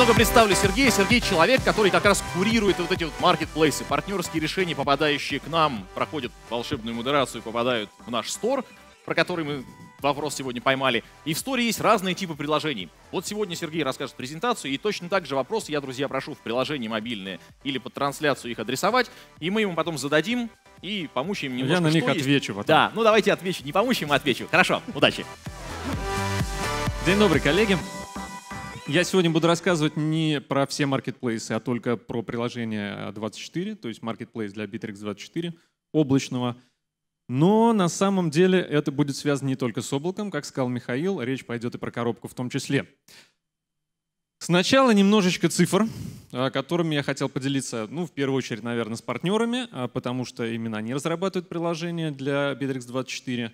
немного представлю Сергея. Сергей человек, который как раз курирует вот эти вот маркетплейсы, партнерские решения, попадающие к нам, проходят волшебную модерацию, попадают в наш стор, про который мы вопрос сегодня поймали. И в сторе есть разные типы приложений. Вот сегодня Сергей расскажет презентацию, и точно так же вопросы я, друзья, прошу в приложении мобильные или под трансляцию их адресовать, и мы ему потом зададим и помучаем немножко. Я на них есть. отвечу потом. Да, ну давайте отвечу. Не помучаем, а отвечу. Хорошо, удачи. День добрый, коллеги. Я сегодня буду рассказывать не про все маркетплейсы, а только про приложение 24, а то есть маркетплейс для Bittrex 24 облачного. Но на самом деле это будет связано не только с облаком, как сказал Михаил, речь пойдет и про коробку в том числе. Сначала немножечко цифр, а, которыми я хотел поделиться, ну, в первую очередь, наверное, с партнерами, а, потому что именно они разрабатывают приложение для Bittrex 24.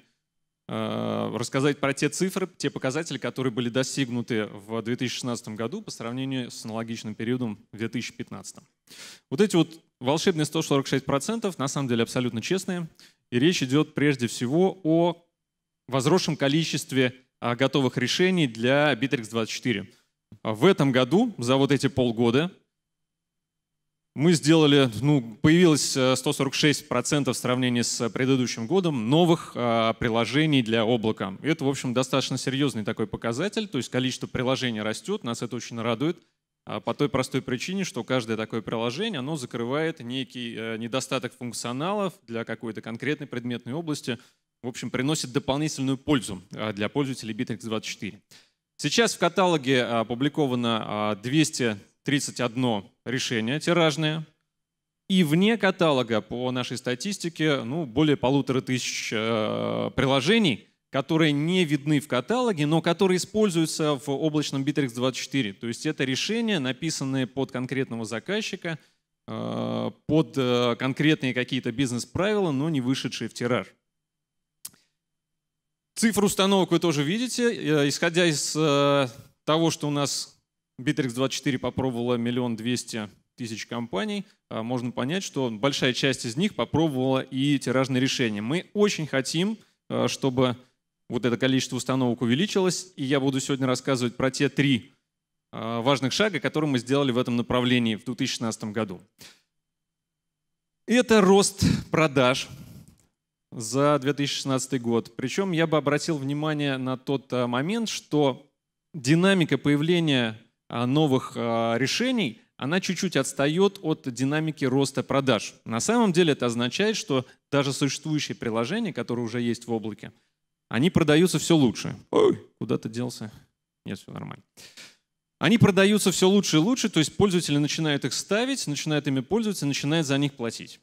Э, рассказать про те цифры, те показатели, которые были достигнуты в 2016 году по сравнению с аналогичным периодом в 2015. Вот эти вот волшебные 146% на самом деле абсолютно честные. И речь идет прежде всего о возросшем количестве а, готовых решений для Bittrex24. В этом году за вот эти полгода мы сделали, ну, появилось 146% э, в сравнении с предыдущим годом новых э, приложений для облака. И это, в общем, достаточно серьезный такой показатель, то есть количество приложений растет, нас это очень радует а, по той простой причине, что каждое такое приложение, оно закрывает некий э, недостаток функционалов для какой-то конкретной предметной области, в общем, приносит дополнительную пользу э, для пользователей Bittrex24. Сейчас в каталоге опубликовано 200 31 решение тиражное. И вне каталога, по нашей статистике, ну, более полутора тысяч э, приложений, которые не видны в каталоге, но которые используются в облачном Bittrex 24. То есть это решения, написанные под конкретного заказчика, э, под э, конкретные какие-то бизнес-правила, но не вышедшие в тираж. Цифру установок вы тоже видите. Э, исходя из э, того, что у нас Bittrex24 попробовала миллион двести тысяч компаний, а, можно понять, что большая часть из них попробовала и тиражные решения. Мы очень хотим, а, чтобы вот это количество установок увеличилось, и я буду сегодня рассказывать про те три а, важных шага, которые мы сделали в этом направлении в 2016 году. Это рост продаж за 2016 год. Причем я бы обратил внимание на тот момент, что динамика появления а, новых а, решений, она чуть-чуть отстает от динамики роста продаж. На самом деле это означает, что даже существующие приложения, которые уже есть в облаке, они продаются все лучше. Ой, куда ты делся? Нет, все нормально. Они продаются все лучше и лучше, то есть пользователи начинают их ставить, начинают ими пользоваться, начинают за них платить.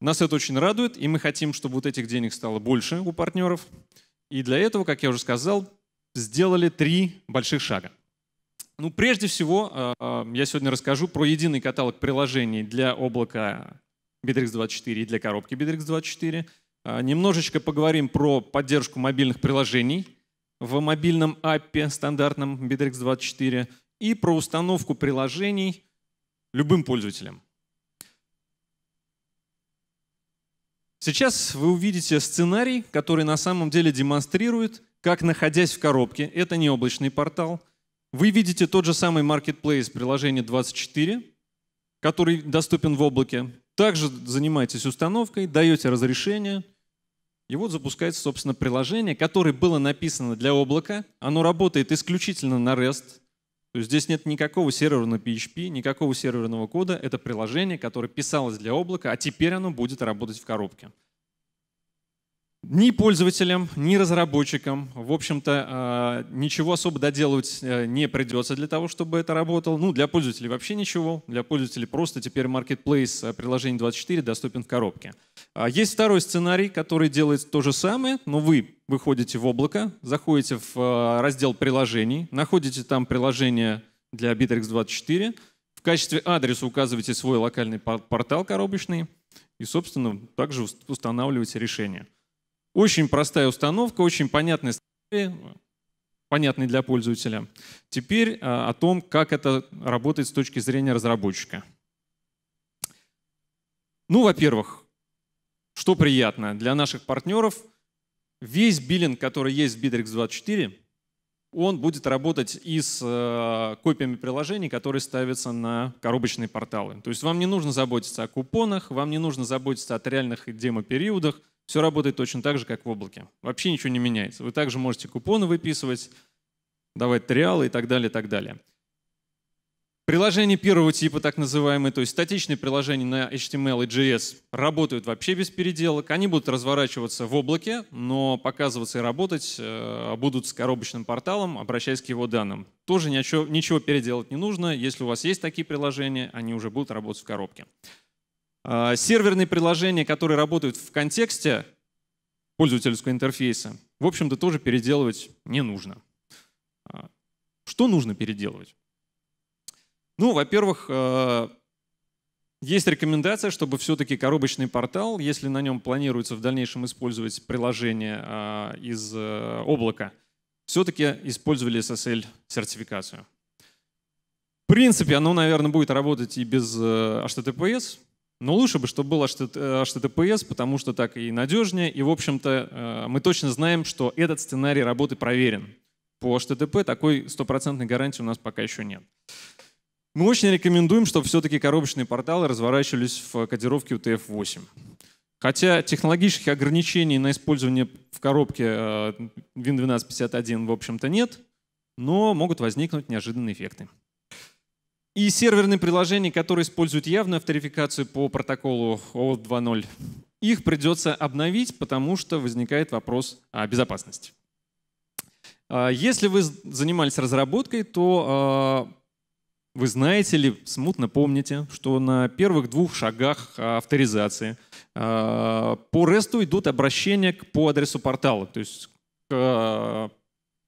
Нас это очень радует, и мы хотим, чтобы вот этих денег стало больше у партнеров. И для этого, как я уже сказал, сделали три больших шага. Ну, прежде всего, э, э, я сегодня расскажу про единый каталог приложений для облака Bitrix24 и для коробки Bitrix24. Э, немножечко поговорим про поддержку мобильных приложений в мобильном аппе стандартном Bitrix24 и про установку приложений любым пользователям. Сейчас вы увидите сценарий, который на самом деле демонстрирует, как, находясь в коробке, это не облачный портал – вы видите тот же самый Marketplace приложение 24, который доступен в облаке. Также занимаетесь установкой, даете разрешение. И вот запускается, собственно, приложение, которое было написано для облака. Оно работает исключительно на REST. То есть здесь нет никакого сервера на PHP, никакого серверного кода. Это приложение, которое писалось для облака, а теперь оно будет работать в коробке. Ни пользователям, ни разработчикам, в общем-то, э, ничего особо доделывать э, не придется для того, чтобы это работало. Ну, для пользователей вообще ничего. Для пользователей просто теперь Marketplace э, приложение 24 доступен в коробке. А есть второй сценарий, который делает то же самое, но вы выходите в облако, заходите в раздел приложений, находите там приложение для Bittrex24, в качестве адреса указываете свой локальный портал коробочный и, собственно, также устанавливаете решение. Очень простая установка, очень понятная понятный для пользователя. Теперь а, о том, как это работает с точки зрения разработчика. Ну, во-первых, что приятно для наших партнеров, весь биллинг, который есть в Bittrex24, он будет работать и с э, копиями приложений, которые ставятся на коробочные порталы. То есть вам не нужно заботиться о купонах, вам не нужно заботиться о реальных демо-периодах, все работает точно так же, как в облаке. Вообще ничего не меняется. Вы также можете купоны выписывать, давать триалы и так далее, и так далее. Приложения первого типа, так называемые, то есть статичные приложения на HTML и JS работают вообще без переделок. Они будут разворачиваться в облаке, но показываться и работать э, будут с коробочным порталом, обращаясь к его данным. Тоже ничего, ничего переделать не нужно. Если у вас есть такие приложения, они уже будут работать в коробке. А, серверные приложения, которые работают в контексте пользовательского интерфейса, в общем-то, тоже переделывать не нужно. А, что нужно переделывать? Ну, во-первых, а, есть рекомендация, чтобы все-таки коробочный портал, если на нем планируется в дальнейшем использовать приложение из э, облака, все-таки использовали SSL-сертификацию. В принципе, оно, наверное, будет работать и без э, HTTPS, но ну, лучше бы, чтобы был э, HTTPS, потому что так и надежнее. И, в общем-то, э, мы точно знаем, что этот сценарий работы проверен. По HTTP такой стопроцентной гарантии у нас пока еще нет. Мы очень рекомендуем, чтобы все-таки коробочные порталы разворачивались в кодировке UTF-8. Хотя технологических ограничений на использование в коробке э, Win1251, в общем-то, нет, но могут возникнуть неожиданные эффекты и серверные приложения, которые используют явную авторификацию по протоколу OAuth 2.0. Их придется обновить, потому что возникает вопрос о безопасности. А, если вы занимались разработкой, то а, вы знаете или смутно помните, что на первых двух шагах авторизации а, по REST идут обращения по адресу портала, то есть к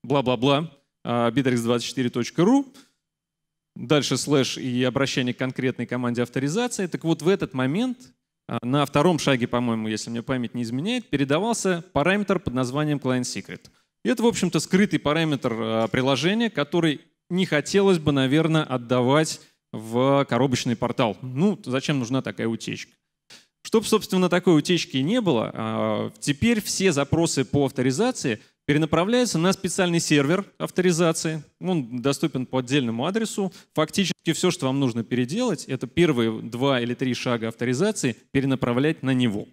бла-бла-бла bitrix24.ru дальше слэш и обращение к конкретной команде авторизации. Так вот в этот момент а, на втором шаге, по-моему, если мне память не изменяет, передавался параметр под названием client secret. И это, в общем-то, скрытый параметр а, приложения, который не хотелось бы, наверное, отдавать в коробочный портал. Ну, зачем нужна такая утечка? Чтобы, собственно, такой утечки не было, а, теперь все запросы по авторизации — перенаправляется на специальный сервер авторизации. Он доступен по отдельному адресу. Фактически все, что вам нужно переделать, это первые два или три шага авторизации перенаправлять на него.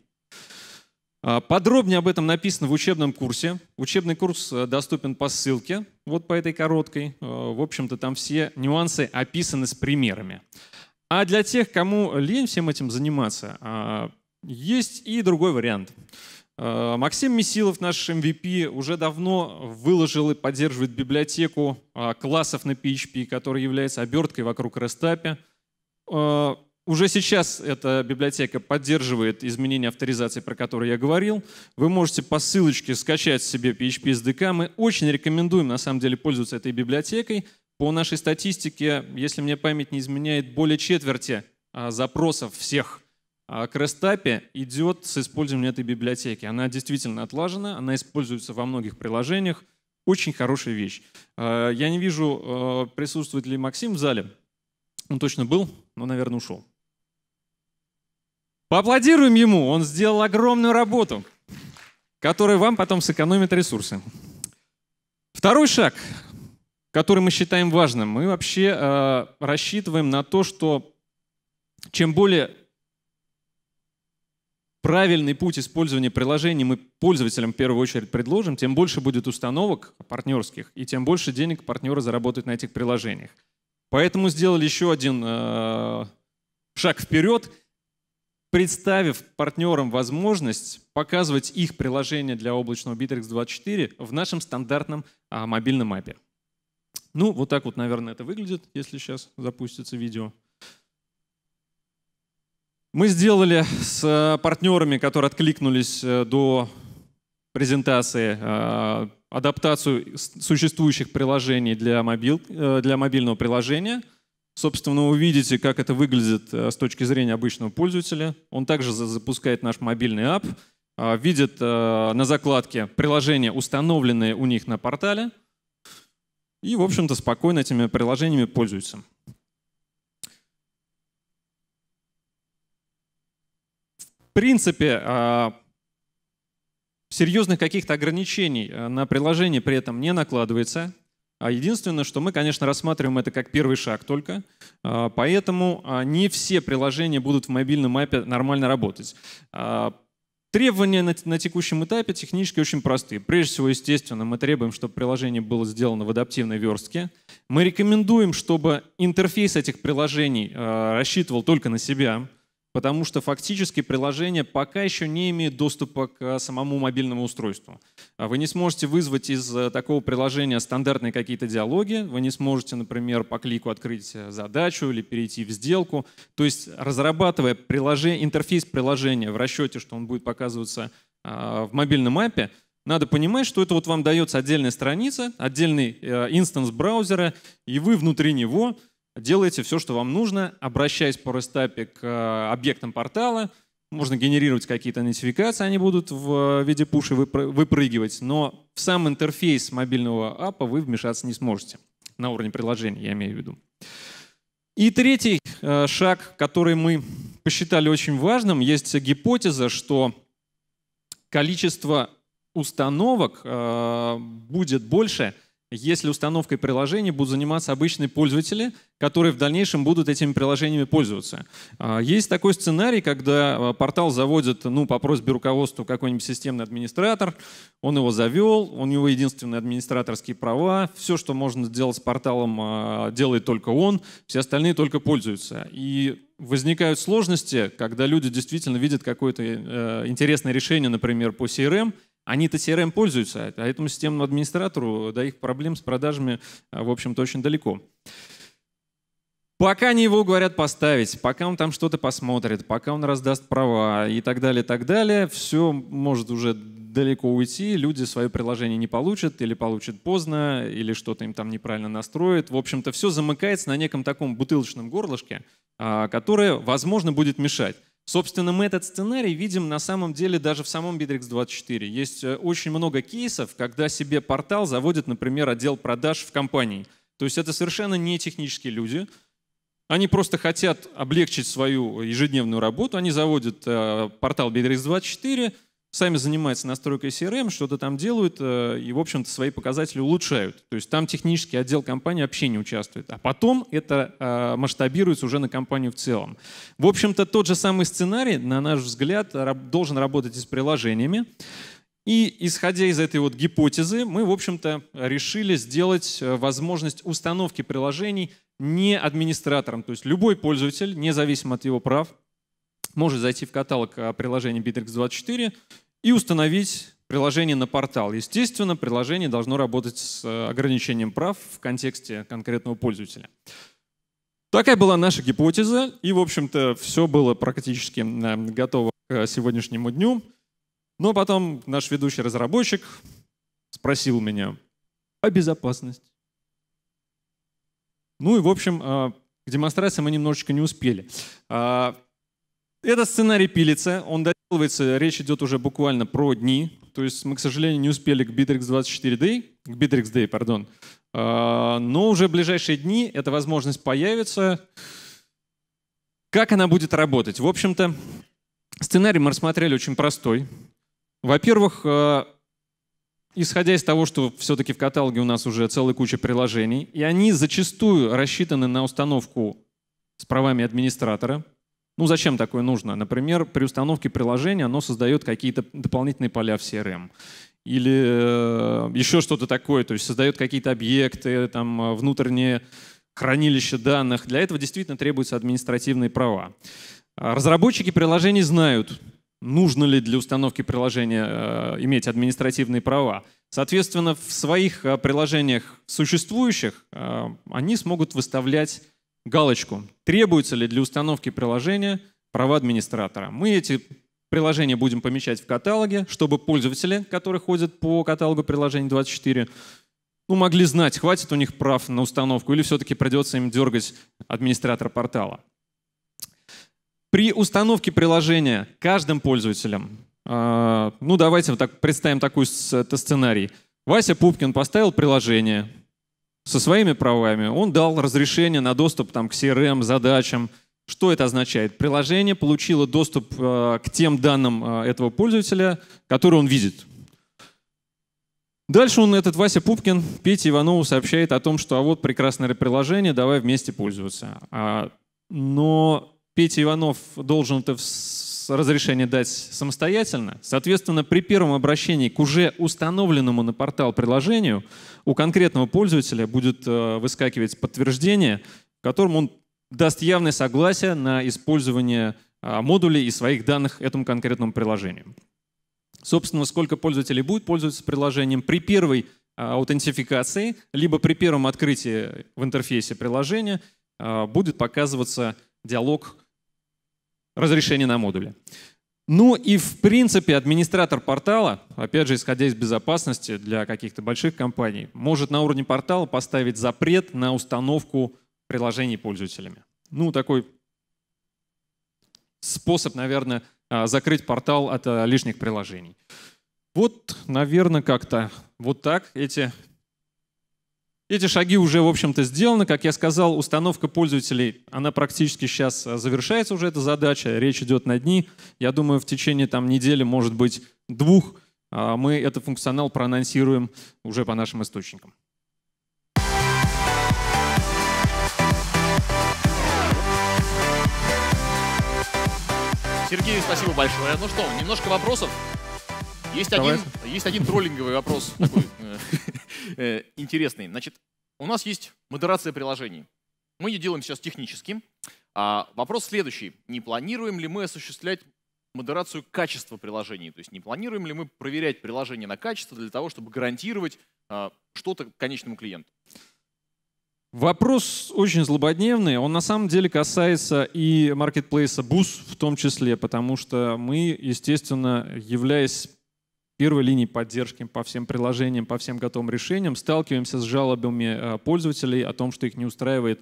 А, подробнее об этом написано в учебном курсе. Учебный курс э, доступен по ссылке, вот по этой короткой. Э, в общем-то, там все нюансы описаны с примерами. А для тех, кому лень всем этим заниматься, а, есть и другой вариант — Э, Максим Месилов, наш MVP, эм уже давно выложил и поддерживает библиотеку э, классов на PHP, которая является оберткой вокруг REST API. Э, уже сейчас эта библиотека поддерживает изменения авторизации, про которые я говорил. Вы можете по ссылочке скачать себе PHP SDK. Мы очень рекомендуем, на самом деле, пользоваться этой библиотекой. По нашей статистике, если мне память не изменяет, более четверти запросов всех – а, к REST идет с использованием этой библиотеки. Она действительно отлажена, она используется во многих приложениях. Очень хорошая вещь. А, я не вижу, а, присутствует ли Максим в зале. Он точно был, но, наверное, ушел. Поаплодируем ему, он сделал огромную работу, которая вам потом сэкономит ресурсы. Второй шаг, который мы считаем важным, мы вообще э, рассчитываем на то, что чем более правильный путь использования приложений мы пользователям в первую очередь предложим, тем больше будет установок партнерских, и тем больше денег партнеры заработают на этих приложениях. Поэтому сделали еще один э, шаг вперед, представив партнерам возможность показывать их приложение для облачного Bittrex 24 в нашем стандартном а, мобильном апе. Ну, вот так вот, наверное, это выглядит, если сейчас запустится видео. Мы сделали с э, партнерами, которые откликнулись э, до презентации, э, адаптацию существующих приложений для, мобил, для мобильного приложения. Собственно, вы увидите, как это выглядит с точки зрения обычного пользователя. Он также запускает наш мобильный app, а, видит на закладке приложения, установленные у них на портале, и, в общем-то, спокойно этими приложениями пользуется. принципе, а, серьезных каких-то ограничений а, на приложение при этом не накладывается. А единственное, что мы, конечно, рассматриваем это как первый шаг только, а, поэтому не все приложения будут в мобильном мапе нормально работать. Требования на, текущем этапе технически очень простые. Прежде всего, естественно, мы требуем, чтобы приложение было сделано в адаптивной верстке. Мы рекомендуем, чтобы интерфейс этих приложений рассчитывал только на себя потому что фактически приложение пока еще не имеет доступа к самому мобильному устройству. А вы не сможете вызвать из э, такого приложения стандартные какие-то диалоги, вы не сможете, например, по клику открыть задачу или перейти в сделку. То есть разрабатывая приложение, интерфейс приложения в расчете, что он будет показываться а, в мобильном мапе, надо понимать, что это вот вам дается отдельная страница, отдельный э, инстанс браузера, и вы внутри него – делаете все, что вам нужно, обращаясь по рестапе к э, объектам портала, можно генерировать какие-то нотификации, они будут в э, виде пуши выпрыгивать, но в сам интерфейс мобильного аппа вы вмешаться не сможете. На уровне приложения, я имею в виду. И третий э, шаг, который мы посчитали очень важным, есть гипотеза, что количество установок будет больше – если установкой приложений будут заниматься обычные пользователи, которые в дальнейшем будут этими приложениями пользоваться. А, есть такой сценарий, когда а, портал заводит ну, по просьбе руководства какой-нибудь системный администратор, он его завел, у него единственные администраторские права, все, что можно сделать с порталом, а, делает только он, все остальные только пользуются. И возникают сложности, когда люди действительно видят какое-то э, интересное решение, например, по CRM – эм, они-то CRM пользуются, а этому системному администратору до их проблем с продажами, а, в общем-то, очень далеко. Пока не его говорят поставить, пока он там что-то посмотрит, пока он раздаст права и так далее, так далее, все может уже далеко уйти, люди свое приложение не получат или получат поздно, или что-то им там неправильно настроят. В общем-то, все замыкается на неком таком бутылочном горлышке, а, которое, возможно, будет мешать. Собственно, мы этот сценарий видим на самом деле даже в самом Bittrex24. Есть э, очень много кейсов, когда себе портал заводит, например, отдел продаж в компании. То есть это совершенно не технические люди. Они просто хотят облегчить свою ежедневную работу. Они заводят э, портал Bittrex24, сами занимаются настройкой CRM, что-то там делают э, и, в общем-то, свои показатели улучшают. То есть там технический отдел компании вообще не участвует. А потом это э, масштабируется уже на компанию в целом. В общем-то, тот же самый сценарий, на наш взгляд, должен работать и с приложениями. И исходя из этой вот гипотезы, мы, в общем-то, решили сделать э, возможность установки приложений не администратором. То есть любой пользователь, независимо от его прав, может зайти в каталог а, приложения Bittrex24 и установить приложение на портал. Естественно, приложение должно работать с э, ограничением прав в контексте конкретного пользователя. Такая была наша гипотеза, и, в общем-то, все было практически готово к сегодняшнему дню. Но ну, а потом наш ведущий разработчик спросил меня о безопасности. Ну и, в общем, а, к демонстрации мы немножечко не успели. Этот сценарий пилится, он доделывается, речь идет уже буквально про дни. То есть мы, к сожалению, не успели к Bittrex 24 Day, к Bittrex Day, пардон. А, но уже в ближайшие дни эта возможность появится. Как она будет работать? В общем-то, сценарий мы рассмотрели очень простой. Во-первых, а, исходя из того, что все-таки в каталоге у нас уже целая куча приложений, и они зачастую рассчитаны на установку с правами администратора – ну, зачем такое нужно? Например, при установке приложения оно создает какие-то дополнительные поля в CRM или э, еще что-то такое, то есть создает какие-то объекты, там, э, внутренние хранилища данных. Для этого действительно требуются административные права. А разработчики приложений знают, нужно ли для установки приложения э, иметь административные права. Соответственно, в своих приложениях существующих они смогут выставлять галочку, требуется ли для установки приложения права администратора. Мы эти приложения будем помещать в каталоге, чтобы пользователи, которые ходят по каталогу приложений 24, ну, могли знать, хватит у них прав на установку или все-таки придется им дергать администратора портала. При установке приложения каждым пользователем, э, а, ну давайте вот так представим такой сценарий. Вася Пупкин поставил приложение, со своими правами, он дал разрешение на доступ там, к CRM, эм задачам. Что это означает? Приложение получило доступ э, к тем данным э, этого пользователя, которые он видит. Дальше он, этот Вася Пупкин, Пете Иванову сообщает о том, что а вот прекрасное приложение, давай вместе пользоваться. А, но Петя Иванов должен это разрешение дать самостоятельно. Соответственно, при первом обращении к уже установленному на портал приложению у конкретного пользователя будет э, выскакивать подтверждение, в котором он даст явное согласие на использование а, модулей и своих данных этому конкретному приложению. Собственно, сколько пользователей будет пользоваться приложением при первой а, аутентификации, либо при первом открытии в интерфейсе приложения а, будет показываться диалог разрешение на модуле. Ну и в принципе администратор портала, опять же исходя из безопасности для каких-то больших компаний, может на уровне портала поставить запрет на установку приложений пользователями. Ну такой способ, наверное, а, закрыть портал от а, лишних приложений. Вот, наверное, как-то вот так эти эти шаги уже, в общем-то, сделаны. Как я сказал, установка пользователей, она практически сейчас э, завершается уже, эта задача. Речь идет на дни. Я думаю, в течение там, недели, может быть, двух, а, мы этот функционал проанонсируем уже по нашим источникам. Сергей, спасибо большое. Ну что, немножко вопросов. Есть один, есть один троллинговый вопрос такой э, э, интересный. Значит, у нас есть модерация приложений. Мы ее делаем сейчас технически. А вопрос следующий. Не планируем ли мы осуществлять модерацию качества приложений? То есть не планируем ли мы проверять приложение на качество для того, чтобы гарантировать а, что-то конечному клиенту? Вопрос очень злободневный. Он на самом деле касается и маркетплейса BUS в том числе, потому что мы, естественно, являясь первой линии поддержки по всем приложениям, по всем готовым решениям, сталкиваемся с жалобами э, пользователей о том, что их не устраивает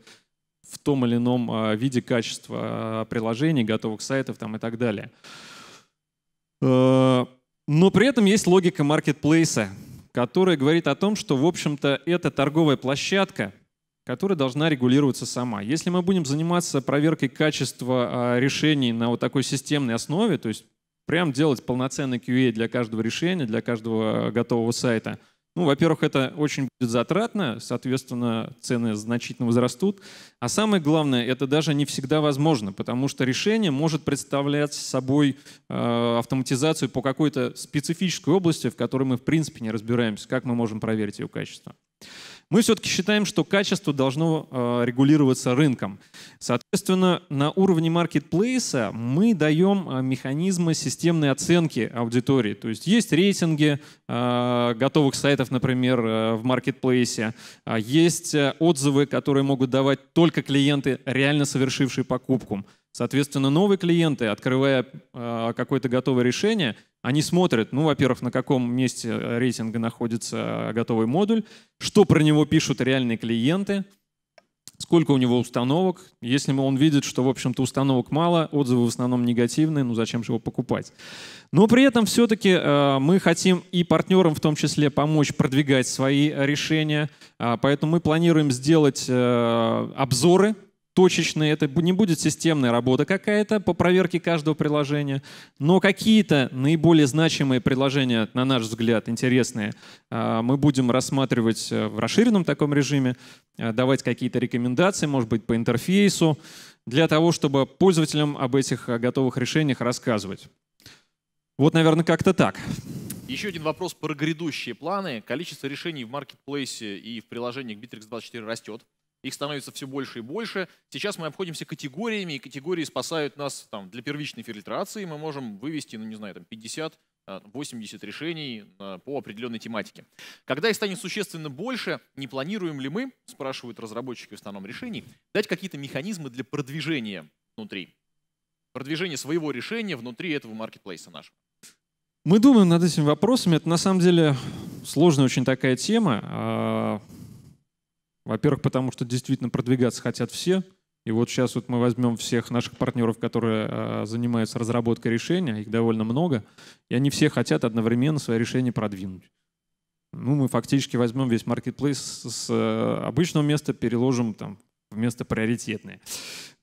в том или ином э, виде качества э, приложений, готовых сайтов там, и так далее. Но при этом есть логика маркетплейса, которая говорит о том, что, в общем-то, это торговая площадка, которая должна регулироваться сама. Если мы будем заниматься проверкой качества решений на вот такой системной основе, то есть прям делать полноценный QA для каждого решения, для каждого э, готового сайта. Ну, во-первых, это очень будет затратно, соответственно, цены значительно возрастут. А самое главное, это даже не всегда возможно, потому что решение может представлять собой э, автоматизацию по какой-то специфической области, в которой мы, в принципе, не разбираемся, как мы можем проверить ее качество. Мы все-таки считаем, что качество должно э, регулироваться рынком. Соответственно, на уровне маркетплейса мы даем э, механизмы системной оценки аудитории. То есть есть рейтинги э, готовых сайтов, например, в маркетплейсе, есть отзывы, которые могут давать только клиенты, реально совершившие покупку. Соответственно, новые клиенты, открывая э, какое-то готовое решение, они смотрят, ну, во-первых, на каком месте э, рейтинга находится э, готовый модуль, что про него пишут реальные клиенты, сколько у него установок. Если он видит, что, в общем-то, установок мало, отзывы в основном негативные, ну зачем же его покупать? Но при этом все-таки мы хотим и партнерам в том числе помочь продвигать свои решения, а, поэтому мы планируем сделать обзоры точечные, это не будет системная работа какая-то по проверке каждого приложения, но какие-то наиболее значимые приложения, на наш взгляд, интересные, а, мы будем рассматривать э, в расширенном таком режиме, а, давать какие-то рекомендации, может быть, по интерфейсу, для того, чтобы пользователям об этих готовых решениях рассказывать. Вот, наверное, как-то так. Еще один вопрос про грядущие планы. Количество решений в маркетплейсе и в приложениях Bittrex24 растет. Их становится все больше и больше. Сейчас мы обходимся категориями, и категории спасают нас там, для первичной фильтрации. Мы можем вывести, ну не знаю, там 50 80 а, решений а, по определенной тематике. Когда их станет существенно больше, не планируем ли мы, спрашивают разработчики в основном решений, дать какие-то механизмы для продвижения внутри? продвижения своего решения внутри этого маркетплейса нашего. Мы думаем над этими вопросами. Это на самом деле сложная очень такая тема. А, во-первых, потому что действительно продвигаться хотят все. И вот сейчас вот мы возьмем всех наших партнеров, которые э, занимаются разработкой решения, их довольно много, и они все хотят одновременно свои решения продвинуть. Ну, мы фактически возьмем весь маркетплейс с э, обычного места, переложим там вместо приоритетные.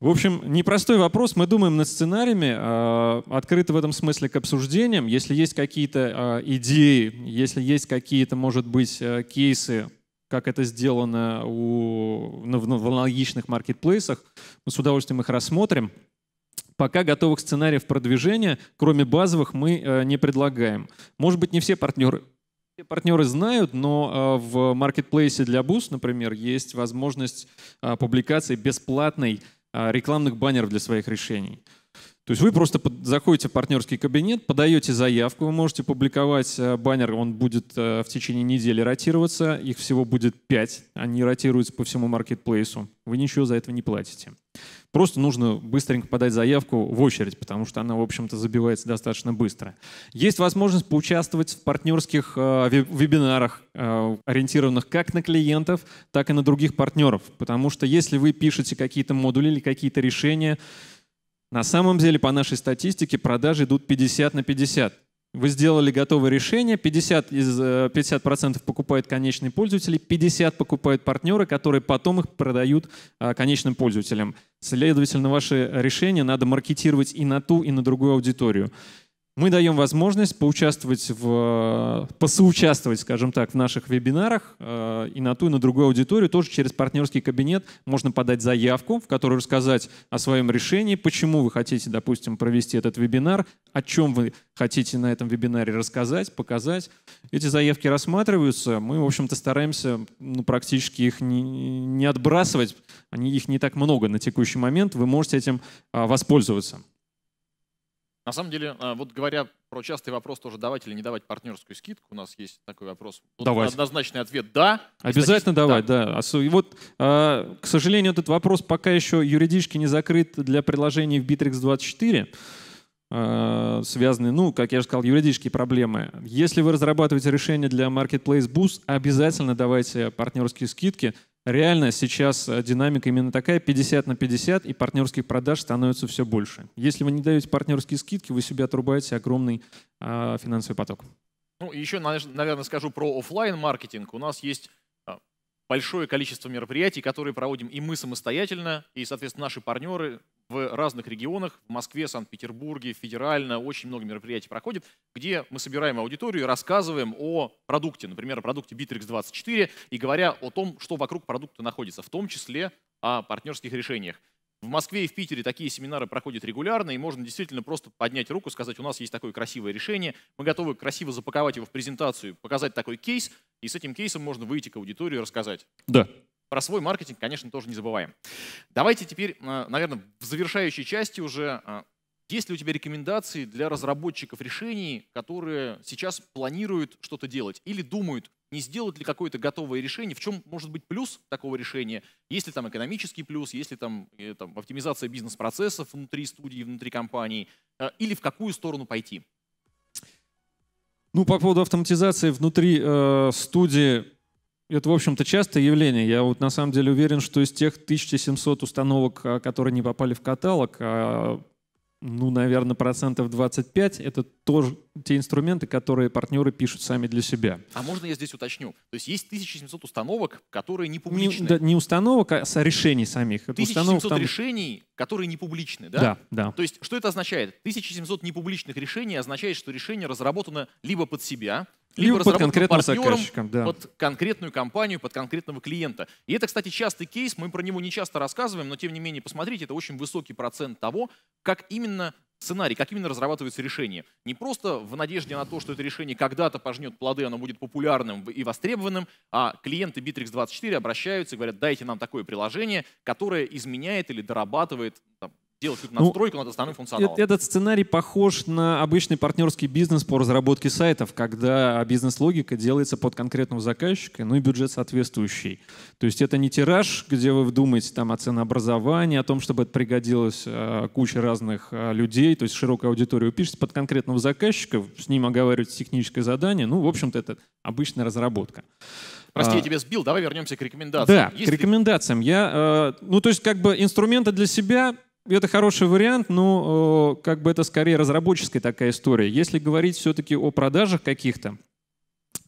В общем, непростой вопрос. Мы думаем над сценариями, э, открыты в этом смысле к обсуждениям. Если есть какие-то э, идеи, если есть какие-то, может быть, э, кейсы как это сделано у, ну, ну, в аналогичных маркетплейсах. Мы с удовольствием их рассмотрим. Пока готовых сценариев продвижения, кроме базовых, мы э, не предлагаем. Может быть, не все партнеры Партнеры знают, но э, в маркетплейсе для Boost, например, есть возможность э, публикации бесплатной э, рекламных баннеров для своих решений. То есть вы просто заходите в партнерский кабинет, подаете заявку, вы можете публиковать э, баннер, он будет э, в течение недели ротироваться, их всего будет 5, они ротируются по всему маркетплейсу, вы ничего за это не платите. Просто нужно быстренько подать заявку в очередь, потому что она, в общем-то, забивается достаточно быстро. Есть возможность поучаствовать в партнерских э, вебинарах, ориентированных как на клиентов, так и на других партнеров, потому что если вы пишете какие-то модули или какие-то решения, на самом деле, по нашей статистике, продажи идут 50 на 50. Вы сделали готовое решение, 50%, из, 50 э, покупают конечные пользователи, 50% покупают партнеры, которые потом их продают а, конечным пользователям. Следовательно, ваше решение надо маркетировать и на ту, и на другую аудиторию мы даем возможность поучаствовать в, посоучаствовать, скажем так, в наших вебинарах э, и на ту, и на другую аудиторию. Тоже через партнерский кабинет можно подать заявку, в которой рассказать о своем решении, почему вы хотите, допустим, провести этот вебинар, о чем вы хотите на этом вебинаре рассказать, показать. Эти заявки рассматриваются. Мы, в общем-то, стараемся ну, практически их не, не отбрасывать. Они, их не так много на текущий момент. Вы можете этим а, воспользоваться. На самом деле, а, вот говоря про частый вопрос тоже давать или не давать партнерскую скидку, у нас есть такой вопрос. Тут давать. Однозначный ответ «да». Обязательно давать, да. да. И вот, а, к сожалению, этот вопрос пока еще юридически не закрыт для приложений в Bittrex24 а, связаны, ну, как я же сказал, юридические проблемы. Если вы разрабатываете решение для Marketplace Boost, обязательно давайте партнерские скидки. Реально сейчас э, динамика именно такая, 50 на 50, и партнерских продаж становится все больше. Если вы не даете партнерские скидки, вы себе отрубаете огромный э, финансовый поток. Ну, еще, наверное, скажу про офлайн маркетинг У нас есть а, большое количество мероприятий, которые проводим и мы самостоятельно, и, соответственно, наши партнеры в разных регионах, в Москве, Санкт-Петербурге, федерально, очень много мероприятий проходит, где мы собираем аудиторию и рассказываем о продукте, например, о продукте Bittrex24, и говоря о том, что вокруг продукта находится, в том числе о партнерских решениях. В Москве и в Питере такие семинары проходят регулярно, и можно действительно просто поднять руку, сказать, у нас есть такое красивое решение, мы готовы красиво запаковать его в презентацию, показать такой кейс, и с этим кейсом можно выйти к аудитории и рассказать. Да, про свой маркетинг, конечно, тоже не забываем. Давайте теперь, э, наверное, в завершающей части уже э, есть ли у тебя рекомендации для разработчиков решений, которые сейчас планируют что-то делать или думают, не сделать ли какое-то готовое решение, в чем может быть плюс такого решения, есть ли там экономический плюс, есть ли там, э, там оптимизация бизнес-процессов внутри студии, внутри компании, или в какую сторону пойти? Ну, по поводу автоматизации внутри э, студии, это, в общем-то, частое явление. Я вот на самом деле уверен, что из тех 1700 установок, а, которые не попали в каталог, а, ну, наверное, процентов 25 — это тоже те инструменты, которые партнеры пишут сами для себя. А можно я здесь уточню? То есть есть 1700 установок, которые не публичны? Не, да, не установок, а решений самих. 1700 установок, решений, которые не публичны, да? Да, да. То есть что это означает? 1700 непубличных решений означает, что решение разработано либо под себя, либо, под конкретным заказчиком, да. под конкретную компанию, под конкретного клиента. И это, кстати, частый кейс, мы про него не часто рассказываем, но тем не менее, посмотрите, это очень высокий процент того, как именно сценарий, как именно разрабатывается решение. Не просто в надежде на то, что это решение когда-то пожнет плоды, оно будет популярным и востребованным, а клиенты Bittrex24 обращаются и говорят, дайте нам такое приложение, которое изменяет или дорабатывает там, делать какую-то ну, настройку ну, над основным э, функционалом. Этот сценарий похож на обычный партнерский бизнес по разработке сайтов, когда бизнес-логика делается под конкретного заказчика, ну и бюджет соответствующий. То есть это не тираж, где вы думаете там, о ценообразовании, о том, чтобы это пригодилось э, куче разных э, людей, то есть широкая аудитория. Вы пишете под конкретного заказчика, с ним оговариваете техническое задание. Ну, в общем-то, это обычная разработка. Прости, я а, тебя сбил, давай вернемся к рекомендациям. Да, Если... к рекомендациям. Я, э, ну, то есть как бы инструменты для себя это хороший вариант, но э, как бы это скорее разработческая такая история. Если говорить все-таки о продажах каких-то,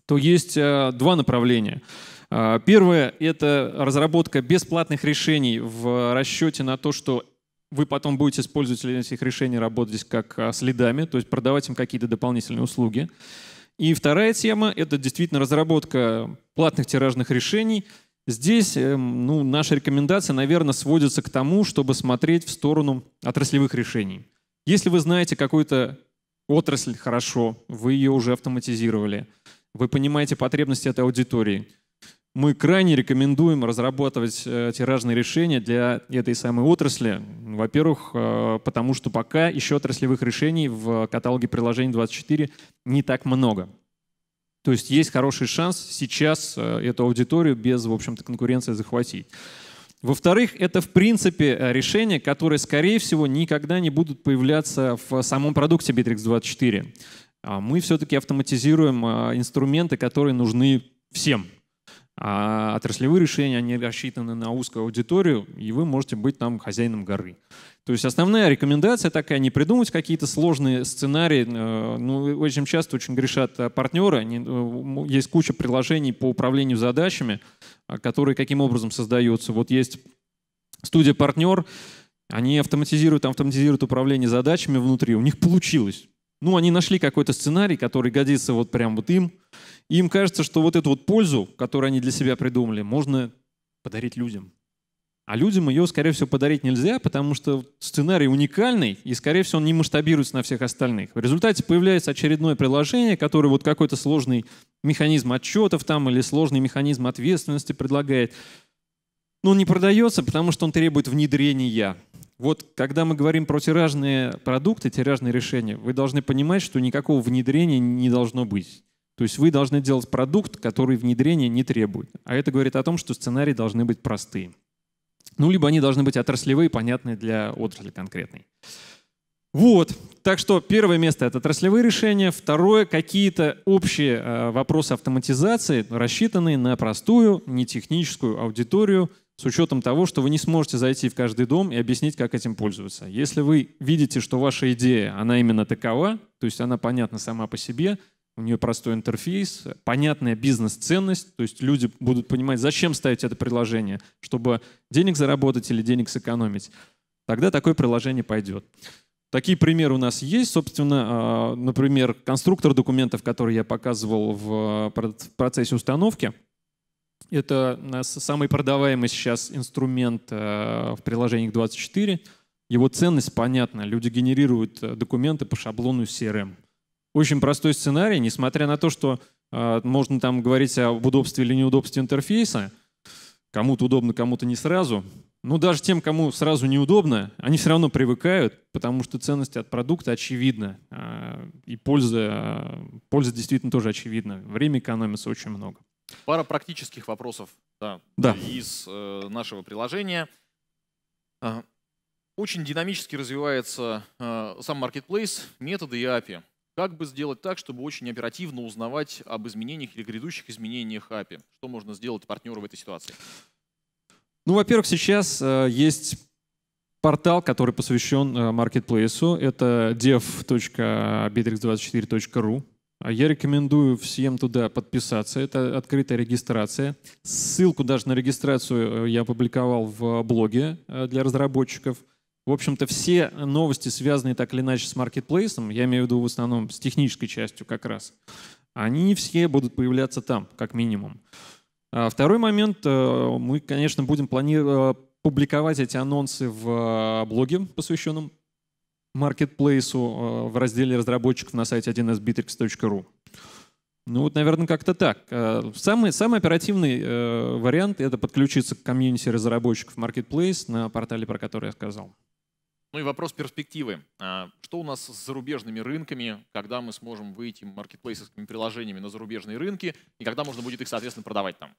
то есть э, два направления. Э, первое — это разработка бесплатных решений в расчете на то, что вы потом будете с пользователями этих решений работать как следами, то есть продавать им какие-то дополнительные услуги. И вторая тема — это действительно разработка платных тиражных решений — Здесь эм, ну, наша рекомендация, наверное, сводится к тому, чтобы смотреть в сторону отраслевых решений. Если вы знаете какую-то отрасль хорошо, вы ее уже автоматизировали, вы понимаете потребности этой аудитории, мы крайне рекомендуем разрабатывать э, тиражные решения для этой самой отрасли. Во-первых, э, потому что пока еще отраслевых решений в каталоге приложений 24 не так много. То есть есть хороший шанс сейчас э, эту аудиторию без, в общем-то, конкуренции захватить. Во-вторых, это, в принципе, э, решения, которые, скорее всего, никогда не будут появляться в самом продукте Bittrex24. А мы все-таки автоматизируем э, инструменты, которые нужны всем. А отраслевые решения, они рассчитаны на узкую аудиторию, и вы можете быть там хозяином горы. То есть основная рекомендация такая, не придумывать какие-то сложные сценарии. Э, ну, очень часто очень грешат э, партнеры. Они, э, есть куча приложений по управлению задачами, а, которые каким образом создаются. Вот есть студия «Партнер», они автоматизируют, автоматизируют управление задачами внутри. У них получилось. Ну, они нашли какой-то сценарий, который годится вот прям вот им. И им кажется, что вот эту вот пользу, которую они для себя придумали, можно подарить людям. А людям ее, скорее всего, подарить нельзя, потому что сценарий уникальный, и, скорее всего, он не масштабируется на всех остальных. В результате появляется очередное приложение, которое вот какой-то сложный механизм отчетов там или сложный механизм ответственности предлагает. Но он не продается, потому что он требует внедрения. Вот когда мы говорим про тиражные продукты, тиражные решения, вы должны понимать, что никакого внедрения не должно быть. То есть вы должны делать продукт, который внедрения не требует. А это говорит о том, что сценарии должны быть простые. Ну, либо они должны быть отраслевые, понятные для отрасли конкретной. Вот, так что первое место — это отраслевые решения. Второе — какие-то общие э, вопросы автоматизации, рассчитанные на простую, нетехническую аудиторию, с учетом того, что вы не сможете зайти в каждый дом и объяснить, как этим пользоваться. Если вы видите, что ваша идея, она именно такова, то есть она понятна сама по себе — у нее простой интерфейс, понятная бизнес-ценность, то есть люди будут понимать, зачем ставить это приложение, чтобы денег заработать или денег сэкономить. Тогда такое приложение пойдет. Такие примеры у нас есть, собственно, а, например, конструктор документов, который я показывал в э, процессе установки. Это самый продаваемый сейчас инструмент э, в приложениях 24. Его ценность понятна. Люди генерируют э, документы по шаблону CRM очень простой сценарий, несмотря на то, что э, можно там говорить об удобстве или неудобстве интерфейса, кому-то удобно, кому-то не сразу. Но даже тем, кому сразу неудобно, они все равно привыкают, потому что ценность от продукта очевидна. Э, и польза, э, польза действительно тоже очевидна. Время экономится очень много. Пара практических вопросов да, да. из э, нашего приложения. Очень динамически развивается э, сам marketplace, методы и API. Как бы сделать так, чтобы очень оперативно узнавать об изменениях или грядущих изменениях API? Что можно сделать партнеру в этой ситуации? Ну, во-первых, сейчас э, есть портал, который посвящен э, маркетплейсу. Э, это dev.bitrix24.ru. А я рекомендую всем туда подписаться. Это открытая регистрация. Ссылку даже на регистрацию э, я опубликовал в блоге э, для разработчиков — в общем-то, все новости, связанные так или иначе с маркетплейсом, я имею в виду в основном с технической частью как раз, они все будут появляться там, как минимум. А, второй момент, э, мы, конечно, будем планировать э, публиковать эти анонсы в э, блоге, посвященном маркетплейсу в разделе разработчиков на сайте 1sbitrix.ru. Ну вот, наверное, как-то так. Самый, самый оперативный вариант — это подключиться к комьюнити разработчиков Marketplace на портале, про который я сказал. Ну и вопрос перспективы. А, что у нас с зарубежными рынками, когда мы сможем выйти маркетплейсовскими приложениями на зарубежные рынки, и когда можно будет их, соответственно, продавать там?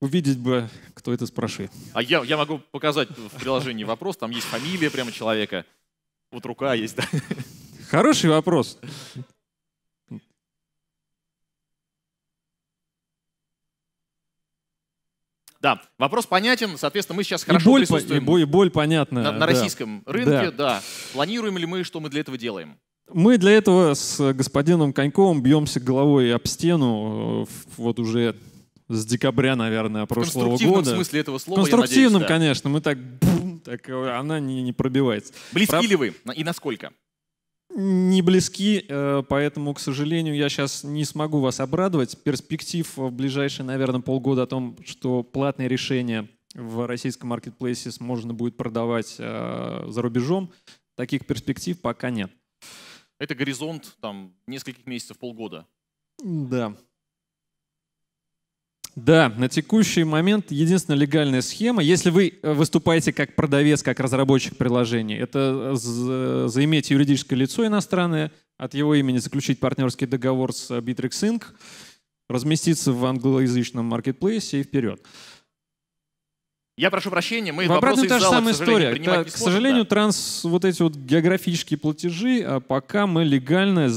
Увидеть бы, кто это спрашивает. А я, я могу показать в приложении вопрос, там есть фамилия прямо человека, вот рука есть, да? Хороший вопрос. Да, вопрос понятен, соответственно, мы сейчас хорошо и боль, присутствуем. И боль, и боль понятна. На, на российском да. рынке, да. да. Планируем ли мы, что мы для этого делаем? Мы для этого с господином Коньковым бьемся головой об стену э, вот уже с декабря, наверное, прошлого года. В смысле этого слова, Конструктивным, надеюсь, да. конечно. Мы так, бум, так э, она не, не пробивается. Близки Прав... ли вы? И насколько? не близки, э, поэтому, к сожалению, я сейчас не смогу вас обрадовать. Перспектив в ближайшие, наверное, полгода о том, что платные решения в российском маркетплейсе можно будет продавать э, за рубежом, таких перспектив пока нет. Это горизонт там нескольких месяцев, полгода. Да. Да, на текущий момент единственная легальная схема, если вы э, выступаете как продавец, как разработчик приложения, это э, э, заиметь юридическое лицо иностранное, от его имени заключить партнерский договор с Bittrex Inc., разместиться в англоязычном маркетплейсе и вперед. Я прошу прощения, мы в вопросы та же зала, самая к история. Та, не к сможем, сожалению, да? транс вот эти вот географические платежи, а пока мы легально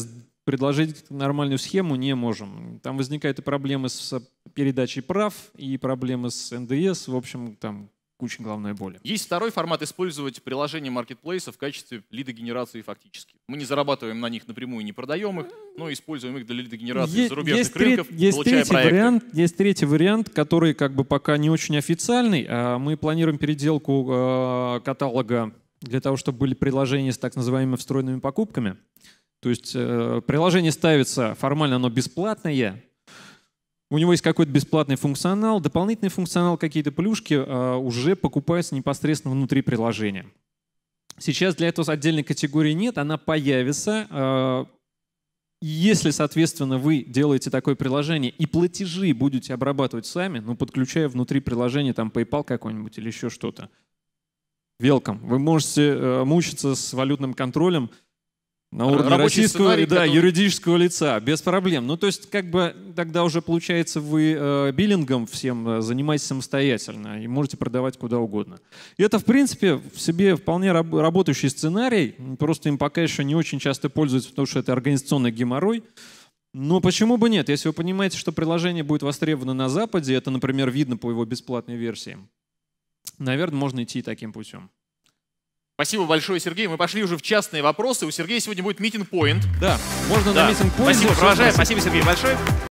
предложить нормальную схему не можем. Там возникают и проблемы с передачей прав, и проблемы с НДС, в общем, там куча головной боли. Есть второй формат использовать приложение маркетплейса в качестве лидогенерации фактически. Мы не зарабатываем на них напрямую, не продаем их, но используем их для лидогенерации есть, зарубежных есть рынков, треть, есть третий проекты. вариант, Есть третий вариант, который как бы пока не очень официальный. А, мы планируем переделку а, каталога для того, чтобы были приложения с так называемыми встроенными покупками. То есть э, приложение ставится, формально оно бесплатное, у него есть какой-то бесплатный функционал, дополнительный функционал, какие-то плюшки а, уже покупаются непосредственно внутри приложения. Сейчас для этого отдельной категории нет, она появится. А, если, соответственно, вы делаете такое приложение и платежи будете обрабатывать сами, ну, подключая внутри приложения там PayPal какой-нибудь или еще что-то, велком. Вы можете э, мучиться с валютным контролем, на уровне российского да, который... юридического лица, без проблем. Ну, то есть, как бы тогда уже получается, вы э, биллингом всем э, занимаетесь самостоятельно и можете продавать куда угодно. И это, в принципе, в себе вполне раб работающий сценарий, просто им пока еще не очень часто пользуются, потому что это организационный геморрой. Но почему бы нет? Если вы понимаете, что приложение будет востребовано на Западе, это, например, видно по его бесплатной версии, наверное, можно идти таким путем. Спасибо большое, Сергей. Мы пошли уже в частные вопросы. У Сергея сегодня будет митинг-поинт. Да, можно да. на митинг-поинт. Спасибо, провожаю. Спасибо, Сергей, большое.